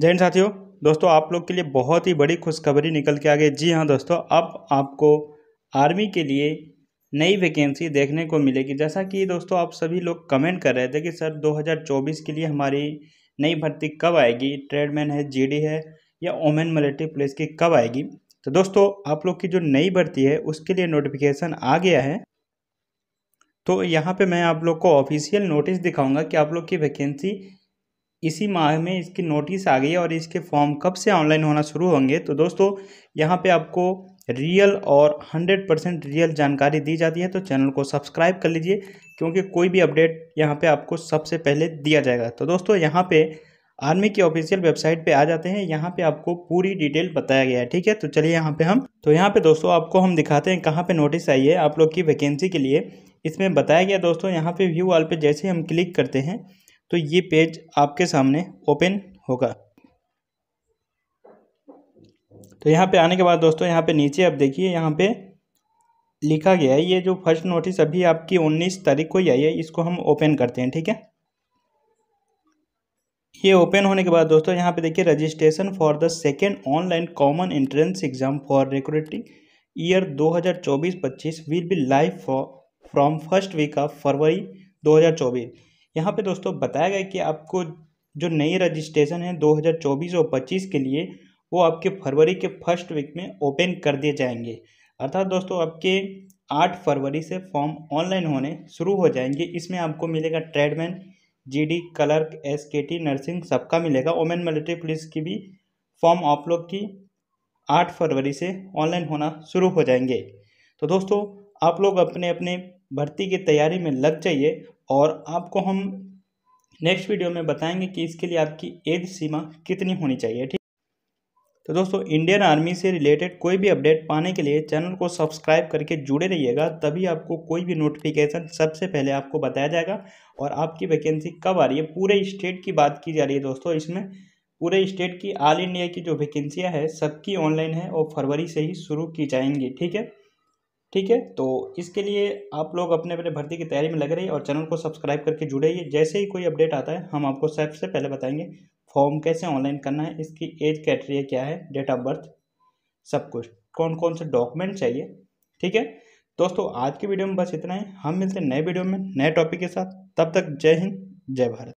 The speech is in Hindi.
जैन साथियों दोस्तों आप लोग के लिए बहुत ही बड़ी खुशखबरी निकल के आ गई जी हाँ दोस्तों अब आपको आर्मी के लिए नई वैकेंसी देखने को मिलेगी जैसा कि दोस्तों आप सभी लोग कमेंट कर रहे थे कि सर 2024 के लिए हमारी नई भर्ती कब आएगी ट्रेडमैन है जीडी है या ओमेन मिलिट्री पुलिस की कब आएगी तो दोस्तों आप लोग की जो नई भर्ती है उसके लिए नोटिफिकेशन आ गया है तो यहाँ पे मैं आप लोग को ऑफिशियल नोटिस दिखाऊंगा कि आप लोग की वैकेंसी इसी माह में इसकी नोटिस आ गई है और इसके फॉर्म कब से ऑनलाइन होना शुरू होंगे तो दोस्तों यहाँ पे आपको रियल और 100 परसेंट रियल जानकारी दी जाती है तो चैनल को सब्सक्राइब कर लीजिए क्योंकि कोई भी अपडेट यहाँ पे आपको सबसे पहले दिया जाएगा तो दोस्तों यहाँ पे आर्मी की ऑफिशियल वेबसाइट पे आ जाते हैं यहाँ पे आपको पूरी डिटेल बताया गया है ठीक है तो चलिए यहाँ पे हम तो यहाँ पे दोस्तों आपको हम दिखाते हैं कहाँ पे नोटिस आई है आप लोग की वैकेंसी के लिए इसमें बताया गया दोस्तों यहाँ पे व्यू वाल पे जैसे हम क्लिक करते हैं तो ये पेज आपके सामने ओपन होगा तो यहाँ पे आने के बाद दोस्तों यहाँ पे नीचे आप देखिए यहाँ पे लिखा गया है ये जो फर्स्ट नोटिस अभी आपकी उन्नीस तारीख को ही आई है इसको हम ओपन करते हैं ठीक है ये ओपन होने के बाद दोस्तों यहाँ पे देखिए registration for the second online common entrance exam for recruiting year 2024-25 will be live for from first week of February दो यहाँ पे दोस्तों बताया गया कि आपको जो नई रजिस्ट्रेशन है 2024 और 25 के लिए वो आपके फरवरी के फर्स्ट वीक में ओपन कर दिए जाएंगे अर्थात दोस्तों आपके आठ फरवरी से फॉर्म ऑनलाइन होने शुरू हो जाएंगे इसमें आपको मिलेगा ट्रेडमैन जीडी क्लर्क टी नर्सिंग सबका मिलेगा ओमेन मिलिट्री पुलिस की भी फॉर्म आप लोग की आठ फरवरी से ऑनलाइन होना शुरू हो जाएंगे तो दोस्तों आप लोग अपने अपने भर्ती की तैयारी में लग जाइए और आपको हम नेक्स्ट वीडियो में बताएंगे कि इसके लिए आपकी एज सीमा कितनी होनी चाहिए ठीक तो दोस्तों इंडियन आर्मी से रिलेटेड कोई भी अपडेट पाने के लिए चैनल को सब्सक्राइब करके जुड़े रहिएगा तभी आपको कोई भी नोटिफिकेशन सबसे पहले आपको बताया जाएगा और आपकी वैकेंसी कब आ रही है पूरे स्टेट की बात की जा रही है दोस्तों इसमें पूरे स्टेट की ऑल इंडिया की जो वैकेंसियाँ है सबकी ऑनलाइन है और फरवरी से ही शुरू की जाएंगी ठीक है ठीक है तो इसके लिए आप लोग अपने अपने भर्ती की तैयारी में लग रही है और चैनल को सब्सक्राइब करके जुड़े ही जैसे ही कोई अपडेट आता है हम आपको सबसे पहले बताएंगे फॉर्म कैसे ऑनलाइन करना है इसकी एज कैटेगरी क्या है डेट ऑफ बर्थ सब कुछ कौन कौन से डॉक्यूमेंट चाहिए ठीक है दोस्तों आज की वीडियो में बस इतना ही हम मिलते हैं नए वीडियो में नए टॉपिक के साथ तब तक जय हिंद जय भारत